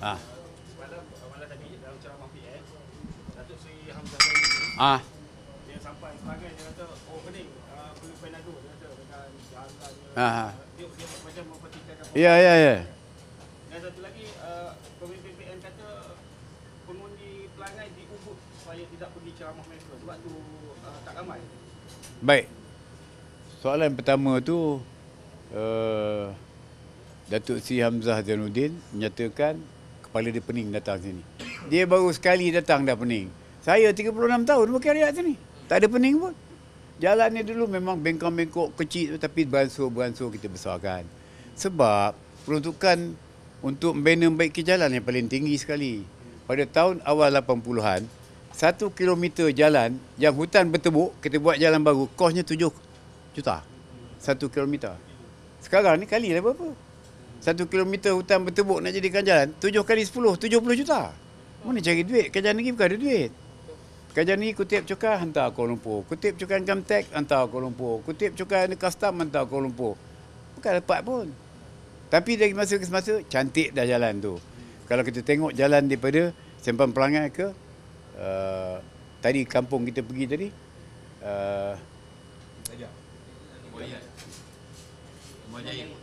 Ah. Ah. Ya, ya, ya. Ah. Ya yeah, ya yeah, ya. Yeah. Baik. Soalan pertama tu uh, Datuk Si Hamzah Zainuddin menyatakan kepala dia pening datang sini. Dia baru sekali datang dah pening. Saya 36 tahun pakai riak sini. Tak ada pening pun. ni dulu memang bengkok-bengkok kecil tapi beransur-beransur kita besarkan. Sebab peruntukan untuk membina baik ke jalan yang paling tinggi sekali. Pada tahun awal 80-an, satu kilometer jalan yang hutan bertebuk, kita buat jalan baru, kosnya 7 juta. Satu kilometer. Sekarang ni kali lah berapa? satu kilometer hutan bertebuk nak jadikan jalan, tujuh kali sepuluh, tujuh puluh juta. Mana cari duit? Kerajaan negeri bukan ada duit. Kerajaan negeri kutip cukai, hantar Kuala Lumpur. Kutip cukai Gamtek, hantar Kuala Lumpur. Kutip cukai custom, hantar Kuala Lumpur. Bukan dapat pun. Tapi dari masa ke semasa, cantik dah jalan tu. Kalau kita tengok jalan daripada Sempang Pelangai ke, uh, tadi kampung kita pergi tadi, uh, Mujaya. Mujaya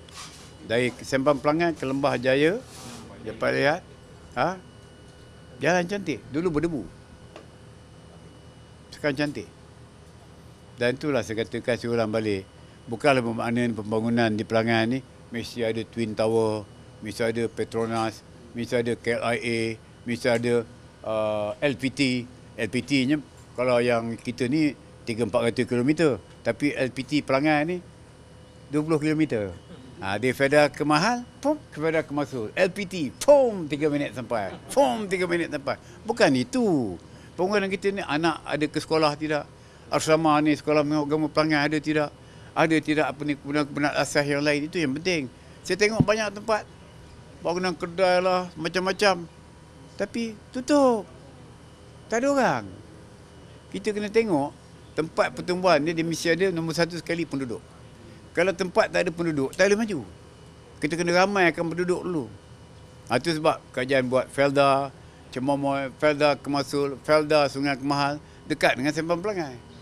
dari Sembang Pelangan ke Lembah Jaya dapat lihat ha? jalan cantik dulu berdebu sekarang cantik dan itulah saya katakan saya ulang balik bukanlah bermakna pembangunan di Pelangan ini, mesti ada Twin Tower mesti ada Petronas mesti ada KLIA mesti ada uh, LPT LPT ni. kalau yang kita ni 3-400 km tapi LPT Pelangan ni 20 kilometer. Ha, ah, dia feda ke mahal, pum, feda ke LPT, pum, tiga minit sampai. Pum, tiga minit sampai. Bukan itu. Pengurangan kita ni anak ada ke sekolah tidak. Arsama ni sekolah mengagama pelanggan ada tidak. Ada tidak apa ni kebenar-kebenar asas yang lain. Itu yang penting. Saya tengok banyak tempat. Bangunan kedai lah, macam-macam. Tapi tutup. Tak ada orang. Kita kena tengok tempat pertumbuhan ni dia mesti ada nombor satu sekali penduduk. Kalau tempat tak ada penduduk, tak boleh maju. Kita kena ramai akan penduduk dulu. Ha, itu sebab kerajaan buat Felda, Cemomoy, Felda Kemasul, Felda Sungai Kemahal dekat dengan Sempang Pelangai.